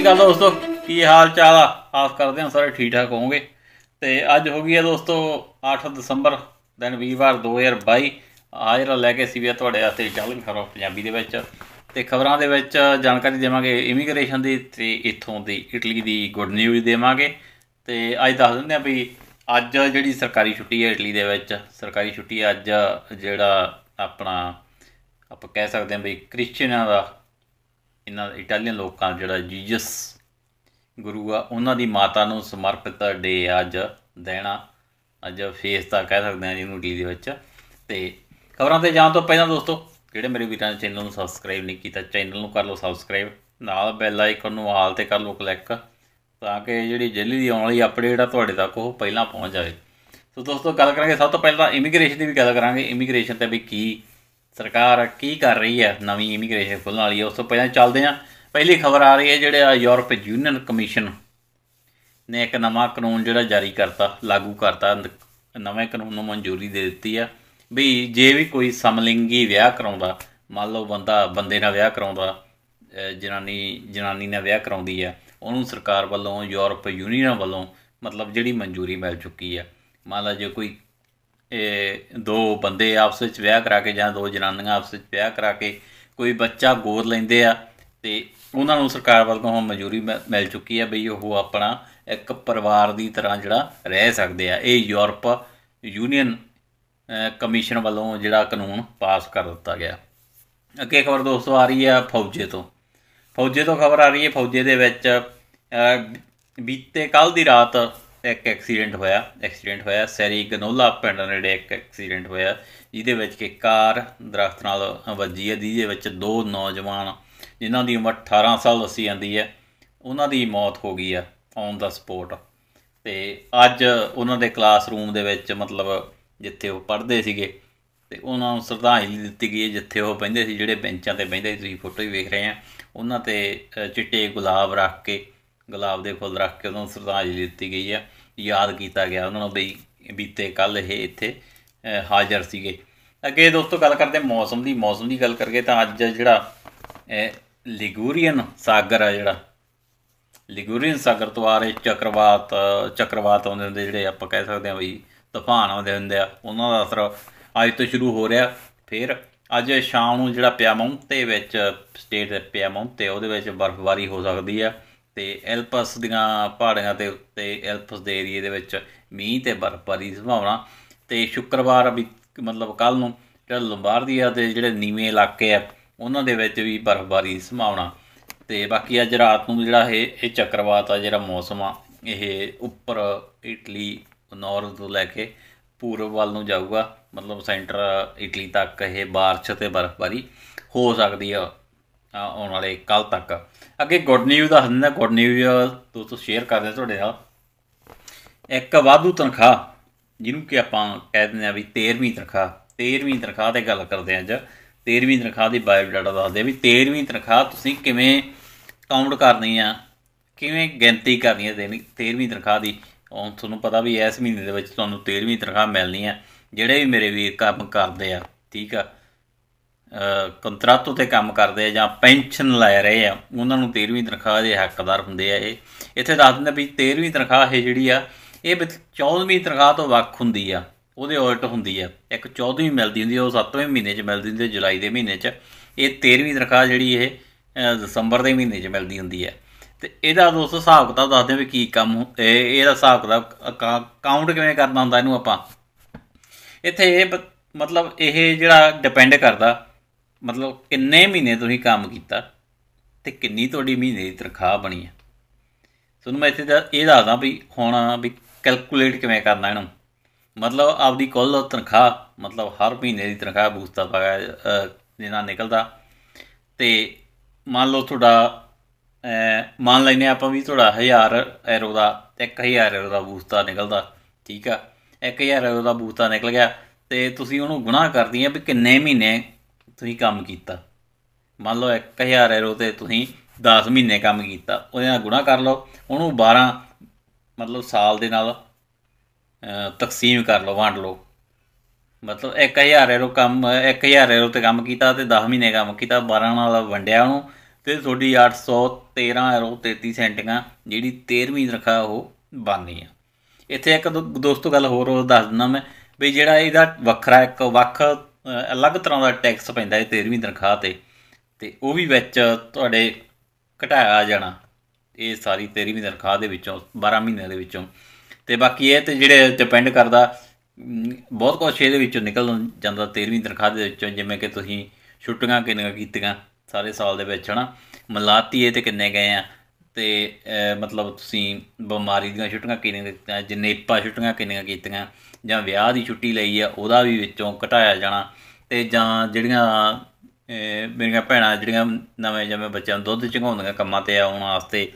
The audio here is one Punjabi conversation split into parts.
ਸ਼੍ਰੀ ਅਕਾਲ ਦੋਸਤੋ ਕੀ ਹਾਲ ਚਾਲ ਆ ਆਸ ਕਰਦੇ ਹਾਂ ਸਾਰੇ ਠੀਕ ਠਾਕ ਹੋਵੋਗੇ ਤੇ ਅੱਜ ਹੋ ਗਈ ਹੈ ਦੋਸਤੋ 8 ਦਸੰਬਰ ਦਿਨ ਵੀਰਵਾਰ 2022 ਆਇਰ ਲੈ ਕੇ ਸੀ ਵੀ ਤੁਹਾਡੇ ਵਾਸਤੇ ਚੱਲਣ ਖਬਰਾਂ ਪੰਜਾਬੀ ਦੇ ਵਿੱਚ ਤੇ ਖਬਰਾਂ ਦੇ ਵਿੱਚ ਜਾਣਕਾਰੀ ਦੇਵਾਂਗੇ ਇਮੀਗ੍ਰੇਸ਼ਨ ਦੀ ਤੇ ਇਥੋਂ ਦੀ ਇਟਲੀ ਦੀ ਗੁੱਡ ਨਿਊਜ਼ ਦੇਵਾਂਗੇ ਤੇ ਅੱਜ ਦੱਸ ਦਿੰਦੇ ਆ ਵੀ ਅੱਜ ਜਿਹੜੀ ਸਰਕਾਰੀ ਛੁੱਟੀ ਹੈ ਇਟਲੀ ਦੇ ਵਿੱਚ ਸਰਕਾਰੀ ਛੁੱਟੀ ਅੱਜ ਜਿਹੜਾ ਆਪਣਾ ਆਪਾਂ ਕਹਿ ਸਕਦੇ ਹਾਂ ਵੀ ਕ੍ਰਿਸਚੀਅਨਾਂ ਦਾ ਇਹਨਾਂ ਇਟਾਲੀਅਨ ਲੋਕਾਂ ਜਿਹੜਾ ਜੀਜਸ ਗੁਰੂ ਆ ਉਹਨਾਂ ਦੀ ਮਾਤਾ ਨੂੰ ਸਮਰਪਿਤ ਡੇ ਅੱਜ ਦੇਣਾ ਅੱਜ ਫੇਸ ਦਾ ਕਹਿ ਸਕਦੇ ਆ ਜਿਹਨੂੰ ਡੀ ਦੇ ਵਿੱਚ ਤੇ ਖਬਰਾਂ ਤੇ ਜਾਣ ਤੋਂ ਪਹਿਲਾਂ ਦੋਸਤੋ ਜਿਹੜੇ ਮੇਰੇ ਵੀਰਾਂ ਨੇ ਚੈਨਲ ਨੂੰ ਸਬਸਕ੍ਰਾਈਬ ਨਹੀਂ ਕੀਤਾ ਚੈਨਲ ਨੂੰ ਕਰ ਲਓ ਸਬਸਕ੍ਰਾਈਬ ਨਾਲ ਬੈਲ ਆਈਕਨ ਨੂੰ ਆਲ ਤੇ ਕਰ ਲਓ ਕਲਿੱਕ ਤਾਂ ਕਿ ਜਿਹੜੀ ਜਲਦੀ ਦੀ ਆਉਣ ਵਾਲੀ ਅਪਡੇਟ ਆ ਤੁਹਾਡੇ ਤੱਕ ਉਹ ਪਹਿਲਾਂ ਪਹੁੰਚ ਜਾਵੇ ਸੋ ਦੋਸਤੋ ਗੱਲ ਕਰਾਂਗੇ ਸਭ ਤੋਂ ਪਹਿਲਾਂ ਇਮੀਗ੍ਰੇਸ਼ਨ ਦੀ ਵੀ ਗੱਲ ਕਰਾਂਗੇ ਇਮੀਗ੍ਰੇਸ਼ਨ ਤੇ ਵੀ ਕੀ ਸਰਕਾਰ ਕੀ ਕਰ ਰਹੀ ਹੈ ਨਵੀਂ ਇਮੀਗ੍ਰੇਸ਼ਨ ਖੋਲਣ ਵਾਲੀ ਹੈ ਉਸ ਤੋਂ ਪਹਿਲਾਂ ਚੱਲਦੇ ਆ ਪਹਿਲੀ ਖਬਰ ਆ ਰਹੀ ਹੈ ਜਿਹੜਾ ਯੂਰਪ ਯੂਨੀਅਨ ਕਮਿਸ਼ਨ ਨੇ ਇੱਕ ਨਵਾਂ ਕਾਨੂੰਨ ਜਿਹੜਾ ਜਾਰੀ ਕਰਤਾ ਲਾਗੂ ਕਰਤਾ ਨਵੇਂ ਕਾਨੂੰਨ ਨੂੰ ਮਨਜ਼ੂਰੀ ਦੇ ਦਿੱਤੀ ਆ ਵੀ ਜੇ ਵੀ ਕੋਈ ਸਮਲਿੰਗੀ ਵਿਆਹ ਕਰਾਉਂਦਾ ਮੰਨ ਲਓ ਬੰਦਾ ਬੰਦੇ ਨਾਲ ਵਿਆਹ ਕਰਾਉਂਦਾ ਜਨਾਨੀ ਜਨਾਨੀ ਨਾਲ ਵਿਆਹ ਕਰਾਉਂਦੀ ਆ ਉਹਨੂੰ ਸਰਕਾਰ ਵੱਲੋਂ ਯੂਰਪ ਯੂਨੀਅਨ ਵੱਲੋਂ ਮਤਲਬ ਜਿਹੜੀ ਮਨਜ਼ੂਰੀ ਮਿਲ ਚੁੱਕੀ ਆ ਮੰਨ ਲਾ ਜੇ ਕੋਈ ਇਹ ਦੋ ਬੰਦੇ ਆਪਸ ਵਿੱਚ ਵਿਆਹ ਕਰਾ ਕੇ ਜਾਂ ਦੋ ਜਨਾਨੀਆਂ ਆਪਸ ਵਿੱਚ ਵਿਆਹ ਕਰਾ ਕੇ ਕੋਈ ਬੱਚਾ ਗੋਦ ਲੈਂਦੇ ਆ ਤੇ ਉਹਨਾਂ ਨੂੰ ਸਰਕਾਰ ਵੱਲੋਂ ਮਜ਼ਦੂਰੀ ਮਿਲ ਚੁੱਕੀ ਆ ਬਈ ਉਹ ਆਪਣਾ ਇੱਕ ਪਰਿਵਾਰ ਦੀ ਤਰ੍ਹਾਂ ਜਿਹੜਾ ਰਹਿ ਸਕਦੇ ਆ ਇਹ ਯੂਰਪ ਯੂਨੀਅਨ ਕਮਿਸ਼ਨ ਵੱਲੋਂ ਜਿਹੜਾ ਕਾਨੂੰਨ ਪਾਸ ਕਰ ਦਿੱਤਾ ਗਿਆ ਅੱਗੇ ਖਬਰ ਦੋਸਤੋ ਆ ਰਹੀ ਹੈ ਫੌਜੇ ਤੋਂ ਫੌਜੇ ਤੋਂ ਖਬਰ ਆ ਰਹੀ ਹੈ ਫੌਜੇ ਦੇ ਵਿੱਚ ਬੀਤੇ ਕੱਲ ਦੀ ਰਾਤ ਇੱਕ ਐਕਸੀਡੈਂਟ ਹੋਇਆ ਐਕਸੀਡੈਂਟ ਹੋਇਆ ਸੈਰੀ ਗਨੋਲਾ ਪਿੰਡ ਨੇੜੇ ਇੱਕ ਐਕਸੀਡੈਂਟ ਹੋਇਆ ਜਿਹਦੇ ਵਿੱਚ ਕਿ ਕਾਰ ਦਰਖਤ ਨਾਲ ਵੱਜੀ ਹੈ ਜਿਹਦੇ ਵਿੱਚ ਦੋ ਨੌਜਵਾਨ ਜਿਨ੍ਹਾਂ ਦੀ ਉਮਰ 18 ਸਾਲ ਦੱਸੀ ਜਾਂਦੀ ਹੈ ਉਹਨਾਂ ਦੀ ਮੌਤ ਹੋ ਗਈ ਆ ਔਨ ਦਾ ਸਪੋਰਟ ਤੇ ਅੱਜ ਉਹਨਾਂ ਦੇ ਕਲਾਸਰੂਮ ਦੇ ਵਿੱਚ ਮਤਲਬ ਜਿੱਥੇ ਉਹ ਪੜ੍ਹਦੇ ਸੀਗੇ ਤੇ ਉਹਨਾਂ ਨੂੰ ਸ਼ਰਧਾਂਜਲੀ ਦਿੱਤੀ ਗਈ ਜਿੱਥੇ ਉਹ ਬੈਂਦੇ ਸੀ ਜਿਹੜੇ ਬੈਂਚਾਂ ਤੇ ਬੈਂਦੇ ਸੀ ਤੁਸੀਂ ਫੋਟੋ ਹੀ ਵੇਖ ਰਹੇ ਆ ਉਹਨਾਂ ਤੇ ਚਿੱਟੇ ਗੁਲਾਬ ਰੱਖ ਕੇ ਗੁਲਾਬ ਦੇ ਫੁੱਲ ਰੱਖ ਕੇ ਉਹਨਾਂ ਨੂੰ ਸ਼ਰਧਾਂਜਲੀ ਦਿੱਤੀ ਗਈ ਹੈ ਯਾਦ ਕੀਤਾ ਗਿਆ ਉਹਨਾਂ ਨੂੰ ਬਈ ਬੀਤੇ ਕੱਲ ਇਹ ਇੱਥੇ ਹਾਜ਼ਰ ਸੀਗੇ ਅੱਗੇ ਦੋਸਤੋ ਗੱਲ ਕਰਦੇ ਮੌਸਮ ਦੀ ਮੌਸਮ ਦੀ ਗੱਲ ਕਰਕੇ ਤਾਂ ਅੱਜ ਜਿਹੜਾ ਲਿਗੂਰੀਅਨ ਸਾਗਰ ਆ ਜਿਹੜਾ ਲਿਗੂਰੀਅਨ ਸਾਗਰ ਤੋਂ ਆ ਰਹੇ ਚੱਕਰਵਾਤ ਚੱਕਰਵਾਤ ਆਉਂਦੇ ਹੁੰਦੇ ਜਿਹੜੇ ਆਪਾਂ ਕਹਿ ਸਕਦੇ ਹਾਂ ਬਈ ਤੂਫਾਨ ਆਉਂਦੇ ਹੁੰਦੇ ਆ ਉਹਨਾਂ ਦਾ ਅਸਰ ਅੱਜ ਤੋਂ ਸ਼ੁਰੂ ਹੋ ਰਿਹਾ ਫਿਰ ਅੱਜ ਸ਼ਾਮ ਨੂੰ ਜਿਹੜਾ ਪਿਆਮਾਉਂਟ ਦੇ ਵਿੱਚ ਸਟੇਟ ਦੇ ਤੇ ਉਹਦੇ ਵਿੱਚ ਬਰਫ਼ਬਾਰੀ ਹੋ ਸਕਦੀ ਆ ਤੇ ਐਲਪਸ ਦੀਆਂ ਪਹਾੜੀਆਂ ਦੇ ਉੱਤੇ ਐਲਪਸ ਦੇ ਏਰੀਏ ਦੇ ਵਿੱਚ ਮੀਂਹ ਤੇ ਬਰਫ਼ਬਾਰੀ ਦੀ ਸੰਭਾਵਨਾ ਤੇ ਸ਼ੁੱਕਰਵਾਰ ਵੀ ਮਤਲਬ ਕੱਲ੍ਹ ਨੂੰ ਜਿਹੜਾ ਲੰਬਾਰਦੀਆ ਦੇ ਜਿਹੜੇ ਨੀਵੇਂ ਇਲਾਕੇ ਆ ਉਹਨਾਂ ਦੇ ਵਿੱਚ ਵੀ ਬਰਫ਼ਬਾਰੀ ਸੰਭਾਵਨਾ ਤੇ ਬਾਕੀ ਅੱਜ ਰਾਤ ਨੂੰ ਜਿਹੜਾ ਇਹ ਇਹ ਚੱਕਰਵਾਤ ਆ ਜਿਹੜਾ ਮੌਸਮ ਆ ਇਹ ਉੱਪਰ ਇਟਲੀ ਨਾਰਥ ਤੋਂ ਲੈ ਕੇ ਪੂਰਬ ਵੱਲ ਨੂੰ ਜਾਊਗਾ ਮਤਲਬ ਸੈਂਟਰ ਇਟਲੀ ਤੱਕ ਇਹ بارش ਤੇ ਬਰਫ਼ਬਾਰੀ ਹੋ ਸਕਦੀ ਆ ਆਉਣ ਵਾਲੇ ਕੱਲ ਤੱਕ ਅੱਗੇ ਗੁੱਡ ਨਿਊਜ਼ ਦਾ ਹੰਦਾ ਗੁੱਡ ਨਿਊਜ਼ ਦੋਸਤੋ ਸ਼ੇਅਰ ਕਰਦੇ ਤੁਹਾਡੇ ਨਾਲ ਇੱਕ ਵਾਧੂ ਤਨਖਾਹ ਜਿਹਨੂੰ ਕਿ ਆਪਾਂ ਕਹਿ ਦਿੰਦੇ ਆ ਵੀ 13ਵੀਂ ਤਨਖਾਹ 13ਵੀਂ ਤਨਖਾਹ ਤੇ ਗੱਲ ਕਰਦੇ ਆ ਅੱਜ 13ਵੀਂ ਤਨਖਾਹ ਦੀ ਬਾਇਓ ਡਾਟਾ ਦੱਸਦੇ ਆ ਵੀ 13ਵੀਂ ਤਨਖਾਹ ਤੁਸੀਂ ਕਿਵੇਂ ਕਾਊਂਟ ਕਰਨੀ ਆ ਕਿਵੇਂ ਗਿਣਤੀ ਕਰਨੀ ਆ ਦੇਣੀ 13ਵੀਂ ਤਨਖਾਹ ਦੀ ਹੁਣ ਤੁਹਾਨੂੰ ਪਤਾ ਵੀ ਇਸ ਮਹੀਨੇ ਦੇ ਵਿੱਚ ਤੁਹਾਨੂੰ 13ਵੀਂ ਤਨਖਾਹ ਮਿਲਣੀ ਆ ਜਿਹੜੇ ਵੀ ਮੇਰੇ ਵੀਰ ਕੰਮ ਕਰਦੇ ਆ ਠੀਕ ਆ ਕੰਟਰੈਕਟ ਉਤੇ ਕੰਮ ਕਰਦੇ ਆ ਜਾਂ ਪੈਨਸ਼ਨ ਲੈ ਰਹੇ ਆ ਉਹਨਾਂ ਨੂੰ 13ਵੀਂ ਤਨਖਾਹ ਦੇ ਹੱਕਦਾਰ ਹੁੰਦੇ ਆ ਇਹ ਇੱਥੇ ਦੱਸ ਦਿੰਦਾ ਵੀ 13ਵੀਂ ਤਨਖਾਹ ਇਹ ਜਿਹੜੀ ਆ ਇਹ 14ਵੀਂ ਤਨਖਾਹ ਤੋਂ ਵੱਖ ਹੁੰਦੀ ਆ ਉਹਦੇ ਉਲਟ ਹੁੰਦੀ ਆ ਇੱਕ 14ਵੀਂ ਮਿਲਦੀ ਹੁੰਦੀ ਆ ਉਹ 7ਵੇਂ ਮਹੀਨੇ 'ਚ ਮਿਲਦੀ ਹੁੰਦੀ ਆ ਜੁਲਾਈ ਦੇ ਮਹੀਨੇ 'ਚ ਇਹ 13ਵੀਂ ਤਨਖਾਹ ਜਿਹੜੀ ਇਹ ਦਸੰਬਰ ਦੇ ਮਹੀਨੇ 'ਚ ਮਿਲਦੀ ਹੁੰਦੀ ਆ ਤੇ ਇਹਦਾ ਦੋਸਤ ਹਿਸਾਬ ਕਿਤਾਬ ਦੱਸਦੇ ਵੀ ਕੀ ਕੰਮ ਇਹਦਾ ਹਿਸਾਬ ਕਿਤਾਬ ਕਾਊਂਟ ਕਿਵੇਂ ਕਰਨਾ ਹੁੰਦਾ ਇਹਨੂੰ ਆਪਾਂ ਇੱਥੇ ਇਹ ਮਤਲਬ ਇਹ ਜਿਹੜਾ ਡਿਪੈਂਡ ਕਰਦਾ ਮਤਲਬ ਕਿੰਨੇ ਮਹੀਨੇ ਤੁਸੀਂ ਕੰਮ ਕੀਤਾ ਤੇ ਕਿੰਨੀ ਤੁਹਾਡੀ ਮਹੀਨੇ ਦੀ ਤਨਖਾਹ ਬਣੀ ਹੈ ਤੁਹਾਨੂੰ ਮੈਂ ਇੱਥੇ ਦਾ ਇਹ ਦੱਸਦਾ ਵੀ ਹੁਣ ਵੀ ਕੈਲਕੂਲੇਟ ਕਿਵੇਂ ਕਰਨਾ ਇਹਨੂੰ ਮਤਲਬ ਆਪਦੀ ਕੁੱਲ ਤਨਖਾਹ ਮਤਲਬ ਹਰ ਮਹੀਨੇ ਦੀ ਤਨਖਾਹ ਬੂਸਤਾ ਪਾਇਆ ਜਿਹਨਾਂ ਨਿਕਲਦਾ ਤੇ ਮੰਨ ਲਓ ਤੁਹਾਡਾ ਮੰਨ ਲੈਨੇ ਆਪਾਂ ਵੀ ਤੁਹਾਡਾ 1000 ਐਰੋ ਦਾ 1000 ਐਰੋ ਦਾ ਬੂਸਤਾ ਨਿਕਲਦਾ ਠੀਕ ਆ 1000 ਐਰੋ ਦਾ ਬੂਸਤਾ ਨਿਕਲ ਗਿਆ ਤੇ ਤੁਸੀਂ ਉਹਨੂੰ ਗੁਣਾ ਕਰਦੀ ਆ ਵੀ ਕਿੰਨੇ ਮਹੀਨੇ ਤੁਸੀਂ ਕੰਮ ਕੀਤਾ ਮੰਨ ਲਓ 1000 ਯੂਰੋ ਤੇ ਤੁਸੀਂ 10 ਮਹੀਨੇ ਕੰਮ ਕੀਤਾ ਉਹਦੇ ਨਾਲ ਗੁਣਾ ਕਰ ਲਓ ਉਹਨੂੰ 12 ਮਤਲਬ ਸਾਲ ਦੇ ਨਾਲ ਤਕਸੀਮ ਕਰ ਲਓ ਵੰਡ ਲਓ ਮਤਲਬ 1000 ਯੂਰੋ ਕੰਮ 1000 ਯੂਰੋ ਤੇ ਕੰਮ ਕੀਤਾ ਤੇ 10 ਮਹੀਨੇ ਕੰਮ ਕੀਤਾ 12 ਨਾਲ ਵੰਡਿਆ ਉਹਨੂੰ ਤੇ ਤੁਹਾਡੀ 813 ਯੂਰੋ 33 ਸੈਂਟੀਆਂ ਜਿਹੜੀ 13ਵੀਂ ਰਖਾ ਉਹ ਬਣਨੀ ਆ ਇੱਥੇ ਇੱਕ ਦੋਸਤੋ ਗੱਲ ਹੋਰ ਦੱਸ ਦਿੰਦਾ ਮੈਂ ਵੀ ਜਿਹੜਾ ਇਹਦਾ ਵੱਖਰਾ ਇੱਕ ਵੱਖ ਅਲੱਗ ਤਰ੍ਹਾਂ ਦਾ ਟੈਕਸ ਪੈਂਦਾ ਹੈ 13ਵੀਂ ਤਨਖਾਹ ਤੇ ਤੇ ਉਹ ਵੀ ਵਿੱਚ ਤੁਹਾਡੇ ਘਟਾਇਆ ਜਾਣਾ ਇਹ ਸਾਰੀ 13ਵੀਂ ਤਨਖਾਹ ਦੇ ਵਿੱਚੋਂ 12 ਮਹੀਨਿਆਂ ਦੇ ਵਿੱਚੋਂ ਤੇ ਬਾਕੀ ਇਹ ਤੇ ਜਿਹੜੇ ਡਿਪੈਂਡ ਕਰਦਾ ਬਹੁਤ ਕੁਝ ਇਹਦੇ ਵਿੱਚੋਂ ਨਿਕਲ ਜਾਂਦਾ 13ਵੀਂ ਤਨਖਾਹ ਦੇ ਵਿੱਚੋਂ ਜਿਵੇਂ ਕਿ ਤੁਸੀਂ ਛੁੱਟੀਆਂ ਕਿੰਨੀਆਂ ਕੀਤੀਆਂ ਸਾਰੇ ਸਾਲ ਦੇ ਵਿੱਚ ਹਨਾ ਇਹ ਤੇ ਕਿੰਨੇ ਗਏ ਆ ਤੇ ਮਤਲਬ ਤੁਸੀਂ ਬਿਮਾਰੀ ਦੀਆਂ ਛੁੱਟੀਆਂ ਕਿੰਨੀਆਂ ਦਿੱਤੀਆਂ ਜਨੇਪਾ ਛੁੱਟੀਆਂ ਕਿੰਨੀਆਂ ਕੀਤੀਆਂ ਜਾਂ ਵਿਆਹ ਦੀ ਛੁੱਟੀ ਲਈ ਆ ਉਹਦਾ ਵੀ ਵਿੱਚੋਂ ਘਟਾਇਆ ਜਾਣਾ ਤੇ ਜਾਂ ਜਿਹੜੀਆਂ ਮੇਰੀਆਂ ਭੈਣਾਂ ਜਿਹੜੀਆਂ ਨਵੇਂ ਜਮੇ ਬੱਚਿਆਂ ਨੂੰ ਦੁੱਧ ਚੰਗਾਉਂਦੀਆਂ ਕੰਮਾਂ ਤੇ ਆਉਣ ਵਾਸਤੇ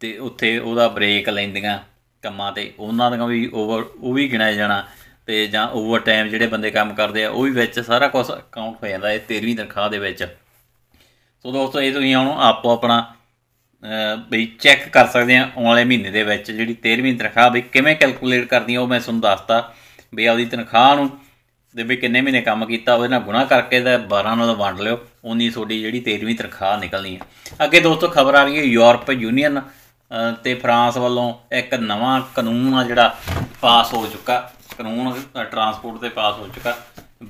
ਤੇ ਉੱਥੇ ਉਹਦਾ ਬ੍ਰੇਕ ਲੈਂਦੀਆਂ ਕੰਮਾਂ ਤੇ ਉਹਨਾਂ ਦਾ ਵੀ ਓਵਰ ਉਹ ਵੀ ਗਿਣਿਆ ਜਾਣਾ ਤੇ ਜਾਂ ਓਵਰ ਟਾਈਮ ਜਿਹੜੇ ਬੰਦੇ ਕੰਮ ਕਰਦੇ ਆ ਉਹ ਵੀ ਵਿੱਚ ਸਾਰਾ ਕੁਝ ਅਕਾਊਂਟ ਹੋ ਜਾਂਦਾ ਇਹ 13ਵੀਂ ਤਨਖਾਹ ਦੇ ਵਿੱਚ ਸੋ ਦੋਸਤੋ ਇਹ ਤੁਸੀਂ ਹੁਣ ਆਪੋ ਆਪਣਾ ਬਈ ਚੈੱਕ ਕਰ ਸਕਦੇ ਆ ਆਉਣ ਵਾਲੇ ਮਹੀਨੇ ਦੇ ਵਿੱਚ ਜਿਹੜੀ 13ਵੀਂ ਤਨਖਾਹ ਬਈ ਕਿਵੇਂ ਕੈਲਕੂਲੇਟ ਕਰਨੀ ਉਹ ਮੈਂ ਤੁਹਾਨੂੰ ਦੱਸਤਾ ਬਈ ਆਪਦੀ ਤਨਖਾਹ ਨੂੰ ਦੇ ਵੀ ਕਿੰਨੇ ਮਹੀਨੇ ਕੰਮ ਕੀਤਾ ਉਹਦੇ ਨਾਲ ਗੁਣਾ ਕਰਕੇ ਦਾ 12 ਨਾਲ ਵੰਡ ਲਿਓ ਉਨੀ ਤੁਹਾਡੀ ਜਿਹੜੀ 13ਵੀਂ ਤਨਖਾਹ ਨਿਕਲਣੀ ਹੈ ਅੱਗੇ ਦੋਸਤੋ ਖਬਰ ਆ ਰਹੀ ਹੈ ਯੂਰਪ ਯੂਨੀਅਨ ਤੇ ਫਰਾਂਸ ਵੱਲੋਂ ਇੱਕ ਨਵਾਂ ਕਾਨੂੰਨ ਆ ਜਿਹੜਾ ਪਾਸ ਹੋ ਚੁੱਕਾ ਕਾਨੂੰਨ ਟਰਾਂਸਪੋਰਟ ਤੇ ਪਾਸ ਹੋ ਚੁੱਕਾ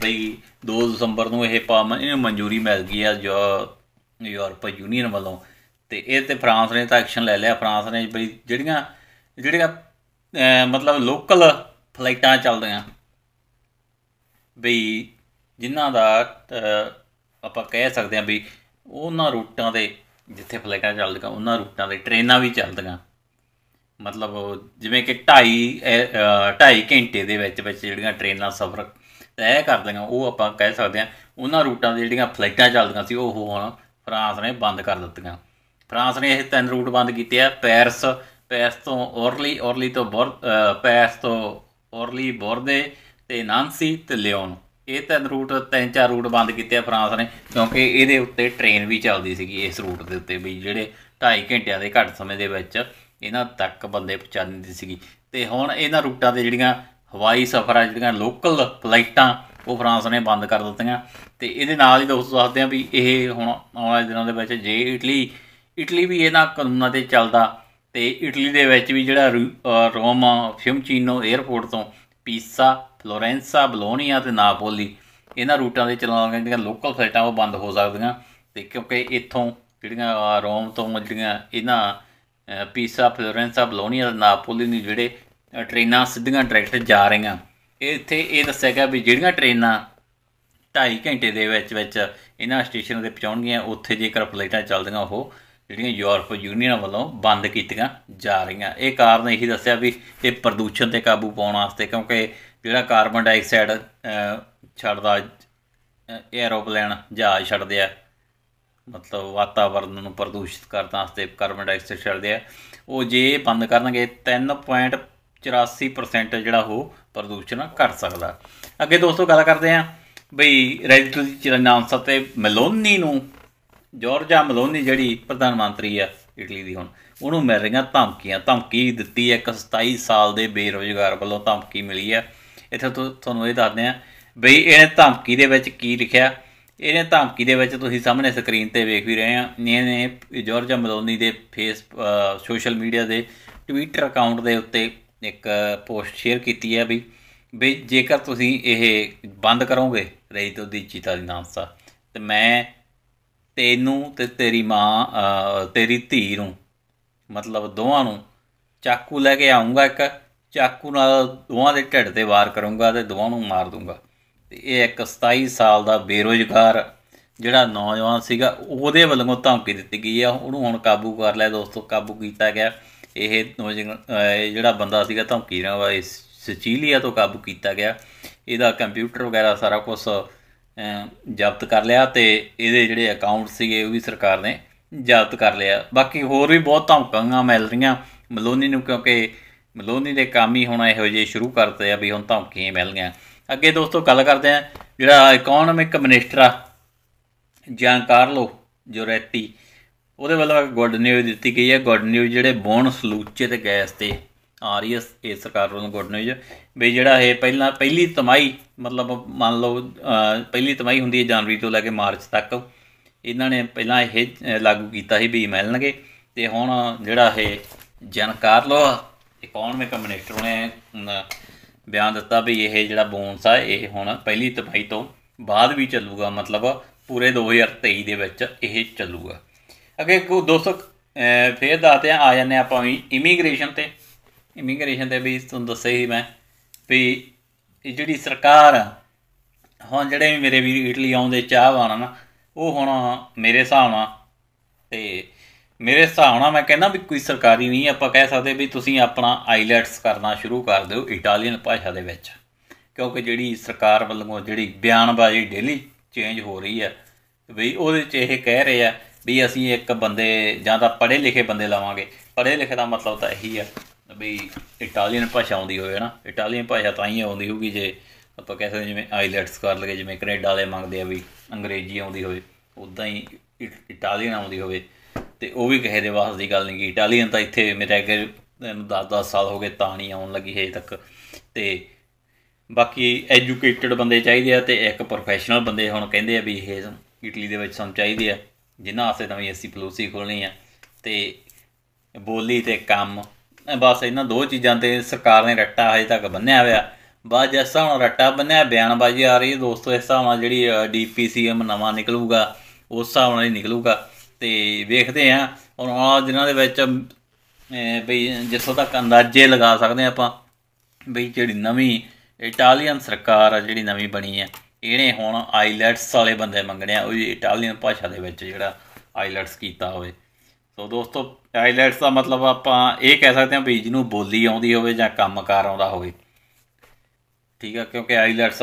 ਬਈ 2 ਦਸੰਬਰ ਨੂੰ ਇਹ ਪਾਮ ਇਹਨੂੰ ਮਨਜ਼ੂਰੀ ਮਿਲ ਗਈ ਆ ਜੋ ਯੂਰਪ ਯੂਨੀਅਨ ਵੱਲੋਂ ਤੇ ਇਹ ਤੇ ਫਰਾਂਸ ਨੇ ਤਾਂ ਐਕਸ਼ਨ ਲੈ ਲਿਆ ਫਰਾਂਸ ਨੇ ਬਈ ਜਿਹੜੀਆਂ ਜਿਹੜੀਆਂ ਮਤਲਬ ਲੋਕਲ ਫਲਾਈਟਾਂ ਚੱਲਦੀਆਂ ਬਈ ਜਿਨ੍ਹਾਂ ਦਾ ਆਪਾਂ ਕਹਿ ਸਕਦੇ ਆ ਵੀ ਉਹਨਾਂ ਰੂਟਾਂ ਦੇ ਜਿੱਥੇ ਫਲਾਈਟਾਂ ਚੱਲਦੀਆਂ ਉਹਨਾਂ ਰੂਟਾਂ ਤੇ ਟ੍ਰੇਨਾਂ ਵੀ ਚੱਲਦੀਆਂ ਮਤਲਬ ਜਿਵੇਂ ਕਿ 2.5 2.5 ਘੰਟੇ ਦੇ ਵਿੱਚ ਵਿੱਚ ਜਿਹੜੀਆਂ ਟ੍ਰੇਨਾਂ ਸਫ਼ਰ ਤੈਅ ਕਰਦੀਆਂ ਉਹ ਆਪਾਂ ਕਹਿ ਸਕਦੇ ਆ ਉਹਨਾਂ ਰੂਟਾਂ ਦੇ ਜਿਹੜੀਆਂ ਫਲਾਈਟਾਂ ਚੱਲਦੀਆਂ ਸੀ ਉਹ ਹੁਣ ਫਰਾਂਸ ਨੇ ਬੰਦ ਕਰ ਦਿੱਤੀਆਂ ਫਰਾਂਸ ਨੇ ਇਹ ਤਿੰਨ ਰੂਟ ਬੰਦ ਕੀਤੇ ਆ ਪੈਰਿਸ ਪੈਸ ਤੋਂ ਔਰਲੀ ਔਰਲੀ ਤੋਂ ਬੋਰ ਪੈਰਸ ਤੋਂ ਔਰਲੀ ਬੋਰਦੇ ਤੇ ਨਾਂਸੀ ਤੇ ਲਿਓਨ ਇਹ ਤਿੰਨ ਰੂਟ ਤਿੰਨ ਚਾਰ ਰੂਟ ਬੰਦ ਕੀਤੇ ਆ ਫਰਾਂਸ ਨੇ ਕਿਉਂਕਿ ਇਹਦੇ ਉੱਤੇ ਟ੍ਰੇਨ ਵੀ ਚੱਲਦੀ ਸੀਗੀ ਇਸ ਰੂਟ ਦੇ ਉੱਤੇ ਵੀ ਜਿਹੜੇ 2.5 ਘੰਟਿਆਂ ਦੇ ਘੱਟ ਸਮੇਂ ਦੇ ਵਿੱਚ ਇਹਨਾਂ ਤੱਕ ਬੰਦੇ ਪਹੁੰਚਾਉਂਦੀ ਸੀਗੀ ਤੇ ਹੁਣ ਇਹਨਾਂ ਰੂਟਾਂ ਤੇ ਜਿਹੜੀਆਂ ਹਵਾਈ ਸਫ਼ਰ ਆ ਜਿਹੜੀਆਂ ਲੋਕਲ ਫਲਾਈਟਾਂ ਉਹ ਫਰਾਂਸ ਨੇ ਬੰਦ ਕਰ ਦਿੱਤੀਆਂ ਤੇ ਇਹਦੇ ਨਾਲ ਹੀ ਦੋਸਤੋ ਦੱਸਦੇ ਆ ਵੀ ਇਹ ਹੁਣ ਆਉਣ ਵਾਲੇ ਦਿਨਾਂ ਦੇ ਵਿੱਚ ਜੇ ਇਟਲੀ ਇਟਲੀ ਵੀ ਇਹਨਾਂ ਕਾਨੂੰਨਾਂ ਤੇ ਚੱਲਦਾ ਤੇ ਇਟਲੀ ਦੇ ਵਿੱਚ ਵੀ ਜਿਹੜਾ ਰੋਮ ਫਿਊਮਚੀਨੋ 에ਅਰਪੋਰਟ ਤੋਂ ਪੀਸਾ ਫਲੋਰੈਂਸਾ ਬਲੋਨੀਆ ਤੇ ਨਾਪੋਲੀ ਇਹਨਾਂ ਰੂਟਾਂ ਦੇ ਚਲਾਉਣ ਵਾਲੀਆਂ ਜਿਹੜੀਆਂ ਲੋਕਲ ਫਲਾਈਟਾਂ ਉਹ ਬੰਦ ਹੋ ਸਕਦੀਆਂ ਤੇ ਕਿਉਂਕਿ ਇੱਥੋਂ ਜਿਹੜੀਆਂ ਰੋਮ ਤੋਂ ਜਿਹੜੀਆਂ ਇਹਨਾਂ ਪੀਸਾ ਫਲੋਰੈਂਸਾ ਬਲੋਨੀਆ ਤੇ ਨਾਪੋਲੀ ਨੂੰ ਜਿਹੜੇ ਟ੍ਰੇਨਾਂ ਸਿੱਧੀਆਂ ਡਾਇਰੈਕਟ ਜਾ ਰਹੀਆਂ ਇੱਥੇ ਇਹ ਦੱਸਿਆ ਗਿਆ ਵੀ ਜਿਹੜੀਆਂ ਟ੍ਰੇਨਾਂ 2.5 ਘੰਟੇ ਦੇ ਵਿੱਚ ਵਿੱਚ ਇਹਨਾਂ ਸਟੇਸ਼ਨਾਂ ਤੇ ਪਹੁੰਚਣਗੀਆਂ ਉੱਥੇ ਜੇਕਰ ਫਲਾਈਟਾਂ ਚੱਲਦੀਆਂ ਉਹ ਜਿਹੜੀਆਂ ਯੂਰਪ ਯੂਨੀਅਨ ਵੱਲੋਂ ਬੰਦ ਕੀਤੀਆਂ ਜਾ ਰਹੀਆਂ ਇਹ ਕਾਰਨ ਇਹੀ ਦੱਸਿਆ ਵੀ ਇਹ ਪ੍ਰਦੂਸ਼ਣ ਤੇ ਕਾਬੂ ਪਾਉਣ ਵਾਸਤੇ ਕਿਉਂਕਿ ਜਿਹੜਾ ਕਾਰਬਨ ਡਾਈਆਕਸਾਈਡ ਛੱਡਦਾ ਏਅਰੋਪਲੇਨ ਜਹਾਜ਼ ਛੱਡਦੇ ਆ ਮਤਲਬ ਵਾਤਾਵਰਣ ਨੂੰ ਪ੍ਰਦੂਸ਼ਿਤ ਕਰਨ ਵਾਸਤੇ ਕਾਰਬਨ ਡਾਈਆਕਸਾਈਡ ਛੱਡਦੇ ਆ ਉਹ ਜੇ ਬੰਦ ਕਰਨਗੇ 3.84% ਜਿਹੜਾ ਉਹ ਪ੍ਰਦੂਸ਼ਣ ਘਟ ਸਕਦਾ ਅੱਗੇ ਦੋਸਤੋ ਗੱਲ ਕਰਦੇ ਆ ਬਈ ਦੀ ਚਿਰਨਾਂਸਾ ਤੇ ਮੈਲੋਨੀ ਨੂੰ ਜੋਰਜਾ ਮਲੋਨੀ ਜਿਹੜੀ ਪ੍ਰਧਾਨ ਮੰਤਰੀ ਆ ਇਟਲੀ ਦੀ ਹੁਣ ਉਹਨੂੰ ਮਿਲ ਰਹੀਆਂ ਧਮਕੀਆਂ ਧਮਕੀ ਦਿੱਤੀ ਹੈ ਇੱਕ 27 ਸਾਲ ਦੇ ਬੇਰੋਜ਼ਗਾਰ ਵੱਲੋਂ ਧਮਕੀ ਮਿਲੀ ਆ ਇੱਥੇ ਤੁਹਾਨੂੰ ਇਹ ਦੱਸਦੇ ਆ ਬਈ ਇਹਨੇ ਧਮਕੀ ਦੇ ਵਿੱਚ ਕੀ ਲਿਖਿਆ ਇਹਨੇ ਧਮਕੀ ਦੇ ਵਿੱਚ ਤੁਸੀਂ ਸਾਹਮਣੇ ਸਕਰੀਨ ਤੇ ਵੇਖ ਵੀ ਰਹੇ ਆ ਇਹਨੇ ਜੋਰਜਾ ਮਲੋਨੀ ਦੇ ਫੇਸ ਸੋਸ਼ਲ ਮੀਡੀਆ ਦੇ ਟਵਿੱਟਰ ਅਕਾਊਂਟ ਦੇ ਉੱਤੇ ਇੱਕ ਪੋਸਟ ਸ਼ੇਅਰ ਕੀਤੀ ਹੈ ਵੀ ਵੀ ਜੇਕਰ ਤੁਸੀਂ ਇਹ ਬੰਦ ਕਰੋਗੇ ਤੋਂ ਦੀ ਚੀਤਾ ਦੀ ਨਾਮਸਾ ਤੇ ਮੈਂ ਤੈਨੂੰ ਤੇ ਤੇਰੀ ਮਾਂ ਤੇਰੀ ਧੀ ਨੂੰ ਮਤਲਬ ਦੋਵਾਂ ਨੂੰ ਚਾਕੂ ਲੈ ਕੇ ਆਉਂਗਾ ਇੱਕ ਚਾਕੂ ਨਾਲ ਦੋਵਾਂ ਦੇ ਢਿੱਡ ਤੇ ਵਾਰ ਕਰੂੰਗਾ ਤੇ ਦੋਵਾਂ ਨੂੰ ਮਾਰ ਦੂੰਗਾ ਤੇ ਇਹ ਇੱਕ 27 ਸਾਲ ਦਾ ਬੇਰੋਜ਼ਗਾਰ ਜਿਹੜਾ ਨੌਜਵਾਨ ਸੀਗਾ ਉਹਦੇ ਵੱਲੋਂ ਧਮਕੀ ਦਿੱਤੀ ਗਈ ਆ ਉਹਨੂੰ ਹੁਣ ਕਾਬੂ ਕਰ ਲਿਆ ਦੋਸਤੋ ਕਾਬੂ ਕੀਤਾ ਗਿਆ ਇਹ ਜਿਹੜਾ ਬੰਦਾ ਸੀਗਾ ਧਮਕੀ ਨਾਲ ਸਚੀਲੀਆ ਤੋਂ ਕਾਬੂ ਕੀਤਾ ਗਿਆ ਇਹਦਾ ਕੰਪਿਊਟਰ ਵਗੈਰਾ ਸਾਰਾ ਕੁਝ ਜ਼ਬਤ ਕਰ ਲਿਆ ਤੇ ਇਹਦੇ ਜਿਹੜੇ ਅਕਾਊਂਟ ਸੀਗੇ ਉਹ ਵੀ ਸਰਕਾਰ ਨੇ ਜ਼ਬਤ ਕਰ ਲਿਆ ਬਾਕੀ ਹੋਰ ਵੀ ਬਹੁਤ ਧਮਕੀਆਂ ਮਿਲ ਰਹੀਆਂ ਮਲੋਨੀ ਨੂੰ ਕਿਉਂਕਿ ਮਲੋਨੀ ਦੇ ਕੰਮ ਹੀ ਹੋਣਾ ਇਹੋ ਜਿਹੇ ਸ਼ੁਰੂ ਕਰਤੇ ਆ ਵੀ ਹੁਣ ਧਮਕੀਆਂ ਮਿਲ ਗਈਆਂ ਅੱਗੇ ਦੋਸਤੋ ਗੱਲ ਕਰਦੇ ਆ ਜਿਹੜਾ ਇਕਨੋਮਿਕ ਮਿਨਿਸਟਰ ਆ ਜਾਂ ਕਾਰਲੋ ਰੈਤੀ ਉਹਦੇ ਵੱਲੋਂ ਗੁੱਡ ਨਿਊਜ਼ ਦਿੱਤੀ ਗਈ ਹੈ ਗੁੱਡ ਨਿਊਜ਼ ਜਿਹੜੇ ਬੋਨਸ ਲੂਚੇ ਤੇ ਗੈਸ ਤੇ ਆ ਰਹੀ ਹੈ ਇਸ ਸਰਕਾਰ ਵੱਲੋਂ ਗੁੱਡ ਨਿਊਜ਼ ਵੀ ਜਿਹੜਾ ਇਹ ਪਹਿਲਾਂ ਪਹਿਲੀ ਤਮਾਈ ਮਤਲਬ ਮੰਨ ਲਓ ਪਹਿਲੀ ਤਮਾਈ ਹੁੰਦੀ ਹੈ ਜਨਵਰੀ ਤੋਂ ਲੈ ਕੇ ਮਾਰਚ ਤੱਕ ਇਹਨਾਂ ਨੇ ਪਹਿਲਾਂ ਇਹ ਲਾਗੂ ਕੀਤਾ ਸੀ ਵੀ ਮਿਲਣਗੇ ਤੇ ਹੁਣ ਜਿਹੜਾ ਇਹ ਜਨ ਕਾਰਲੋ ਇਕਨੋਮਿਕ ਮਿਨਿਸਟਰ ਨੇ ਬਿਆਨ ਦਿੱਤਾ ਵੀ ਇਹ ਜਿਹੜਾ ਬੋਨਸ ਆ ਇਹ ਹੁਣ ਪਹਿਲੀ ਤਮਾਈ ਤੋਂ ਬਾਅਦ ਵੀ ਚੱਲੂਗਾ ਮਤਲਬ ਪੂਰੇ 2023 ਦੇ ਵਿੱਚ ਇਹ ਚੱਲੂਗਾ ਅਗੇ ਕੋ ਦੋਸਤ ਫੇਰ ਦੱਸਦੇ ਆ ਆ ਜਾਂਦੇ ਆਪਾਂ ਇਮੀਗ੍ਰੇਸ਼ਨ ਤੇ ਇਮੀਗ੍ਰੇਸ਼ਨ ਦੇ ਵੀ ਤੁਹਾਨੂੰ ਦੱਸਿਆ ਹੀ ਮੈਂ ਵੀ ਇਹ ਜਿਹੜੀ ਸਰਕਾਰ ਹੁਣ ਜਿਹੜੇ ਮੇਰੇ ਵੀ ਇਟਲੀ ਆਉਂਦੇ ਚਾਹਵਾਨ ਨਾ ਉਹ ਹੁਣ ਮੇਰੇ ਹਿਸਾਬ ਨਾਲ ਤੇ ਮੇਰੇ ਹਿਸਾਬ ਨਾਲ ਮੈਂ ਕਹਿੰਦਾ ਵੀ ਕੋਈ ਸਰਕਾਰੀ ਨਹੀਂ ਆਪਾਂ ਕਹਿ ਸਕਦੇ ਵੀ ਤੁਸੀਂ ਆਪਣਾ ਆਈਲੈਟਸ e ਕਰਨਾ ਸ਼ੁਰੂ ਕਰ ਦਿਓ ਇਟਾਲੀਅਨ ਭਾਸ਼ਾ ਦੇ ਵਿੱਚ ਕਿਉਂਕਿ ਜਿਹੜੀ ਸਰਕਾਰ ਵੱਲੋਂ ਜਿਹੜੀ ਬਿਆਨਬਾਜ਼ੀ ਡੇਲੀ ਚੇਂਜ ਹੋ ਰਹੀ ਹੈ ਵੀ ਉਹਦੇ 'ਚ ਇਹ ਕਹਿ ਰਹੇ ਆ ਵੀ ਅਸੀਂ ਇੱਕ ਬੰਦੇ ਜਾਂ ਤਾਂ ਪੜ੍ਹੇ ਲਿਖੇ ਬੰਦੇ ਲਾਵਾਂਗੇ ਪੜ੍ਹੇ ਲਿਖੇ ਦਾ ਮਤਲਬ ਤਾਂ ਇਹੀ ਆ ਵੀ ਇਟਾਲੀਅਨ ਭਾਸ਼ਾ ਆਉਂਦੀ ਹੋਵੇ ਨਾ ਇਟਾਲੀਅਨ ਭਾਸ਼ਾ ਤਾਂ ਹੀ ਆਉਂਦੀ ਹੋਊਗੀ ਜੇ ਆਪਾਂ ਕਹਿ ਸਕਦੇ ਜਿਵੇਂ ਆਈਲੈਟਸ ਕਰ ਲਗੇ ਜਿਵੇਂ ਕੈਨੇਡਾ ਵਾਲੇ ਮੰਗਦੇ ਆ ਵੀ ਅੰਗਰੇਜ਼ੀ ਆਉਂਦੀ ਹੋਵੇ ਉਦਾਂ ਹੀ ਇਟਾਲੀਅਨ ਆਉਂਦੀ ਹੋਵੇ ਤੇ ਉਹ ਵੀ ਕਹੇ ਦੇ ਵਾਸ ਦੀ ਗੱਲ ਨਹੀਂ ਕਿ ਇਟਾਲੀਅਨ ਤਾਂ ਇੱਥੇ ਮੇਰੇ ਅੱਗੇ ਇਹਨੂੰ 10-10 ਸਾਲ ਹੋ ਗਏ ਤਾਂ ਨਹੀਂ ਆਉਣ ਲੱਗੀ ਹਜੇ ਤੱਕ ਤੇ ਬਾਕੀ ਐਜੂਕੇਟਿਡ ਬੰਦੇ ਚਾਹੀਦੇ ਆ ਤੇ ਇੱਕ ਪ੍ਰੋਫੈਸ਼ਨਲ ਬੰਦੇ ਹੁਣ ਕਹਿੰਦੇ ਆ ਵੀ ਇਹ ਇਟਲੀ ਦੇ ਵਿੱਚ ਸਾਨੂੰ ਚਾਹੀਦੇ ਆ ਜਿਨ੍ਹਾਂ ਆਸੇ ਨਵੀਂ ਐਸੀ ਪਲੋਸੀ ਖੋਲਣੀ ਆ ਤੇ ਬੋਲੀ ਤੇ ਕੰਮ ਬਸ ਇਹਨਾਂ ਦੋ ਚੀਜ਼ਾਂ ਤੇ ਸਰਕਾਰ ਨੇ ਰੱਟਾ ਹਜੇ ਤੱਕ ਬੰਨਿਆ ਹੋਇਆ ਬਾਅਦ ਜਿਸ ਹੁਣ ਰੱਟਾ ਬੰਨਿਆ ਬਿਆਨਬਾਜ਼ੀ ਆ ਰਹੀ ਹੈ ਦੋਸਤੋ ਇਸ ਹਿਸਾਬ ਨਾਲ ਜਿਹੜੀ ਡੀਪੀਸੀਐਮ ਨਵਾਂ ਨਿਕਲੂਗਾ ਉਸ ਹਿਸਾਬ ਨਾਲ ਹੀ ਨਿਕਲੂਗਾ ਤੇ ਵੇਖਦੇ ਆ ਹੁਣ ਆ ਦਿਨਾਂ ਦੇ ਵਿੱਚ ਵੀ ਜਿੱਥੋਂ ਤੱਕ ਅੰਦਾਜ਼ੇ ਲਗਾ ਸਕਦੇ ਆਪਾਂ ਵੀ ਜਿਹੜੀ ਨਵੀਂ ਇਟਾਲੀਅਨ ਸਰਕਾਰ ਆ ਜਿਹੜੀ ਨਵੀਂ ਬਣੀ ਹੈ ਇਹਨੇ ਹੁਣ ਆਈਲੈਟਸ ਵਾਲੇ ਬੰਦੇ ਮੰਗਣੇ ਆ ਉਹ ਇਟਾਲੀਅਨ ਭਾਸ਼ਾ ਦੇ ਵਿੱਚ ਜਿਹੜਾ ਆਈਲੈਟਸ ਕੀਤਾ ਹੋਵੇ ਸੋ ਦੋਸਤੋ ਆਈਲੈਟਸ ਦਾ ਮਤਲਬ ਆਪਾਂ ਇਹ ਕਹਿ ਸਕਦੇ ਹਾਂ ਵੀ ਜਿਹਨੂੰ ਬੋਲੀ ਆਉਂਦੀ ਹੋਵੇ ਜਾਂ ਕੰਮਕਾਰ ਆਉਂਦਾ ਹੋਵੇ ਠੀਕ ਆ ਕਿਉਂਕਿ ਆਈਲੈਟਸ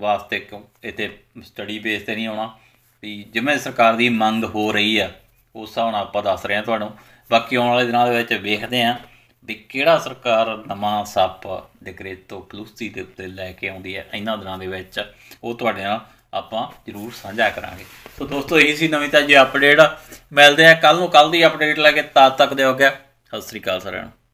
ਵਾਸਤੇ ਇਥੇ ਸਟੱਡੀ ਬੇਸ ਤੇ ਨਹੀਂ ਆਉਣਾ ਵੀ ਜਿਵੇਂ ਸਰਕਾਰ ਦੀ ਮੰਗ ਹੋ ਰਹੀ ਆ ਉਸ ਹਿਸਾਬ ਆਪਾਂ ਦੱਸ ਰਹੇ ਹਾਂ ਤੁਹਾਨੂੰ ਬਾਕੀ ਆਉਣ ਵਾਲੇ ਦਿਨਾਂ ਦੇ ਵਿੱਚ ਵੇਖਦੇ ਹਾਂ ਵੀ ਕਿਹੜਾ ਸਰਕਾਰ ਨਵਾਂ ਸੱਪ ਡਿਕਰੇਟ ਤੋਂ ਪਲੂਸੀ ਦੇ ਉੱਤੇ ਲੈ ਕੇ ਆਉਂਦੀ ਹੈ ਇਹਨਾਂ ਦਿਨਾਂ ਦੇ ਵਿੱਚ ਉਹ ਤੁਹਾਡੇ ਨਾਲ ਆਪਾਂ ਜ਼ਰੂਰ ਸਾਂਝਾ ਕਰਾਂਗੇ ਤੋ ਦੋਸਤੋ ਇਹ ਸੀ ਨਵੀਂ ਤਾਜੀ ਅਪਡੇਟ ਮਿਲਦੇ ਆ ਕੱਲ ਨੂੰ ਕੱਲ ਦੀ ਅਪਡੇਟ ਲੈ ਕੇ ਤਦ ਤੱਕ ਦੇ ਹੋ ਗਿਆ ਸਤਿ ਸ੍ਰੀ ਅਕਾਲ ਸਾਰਿਆਂ ਨੂੰ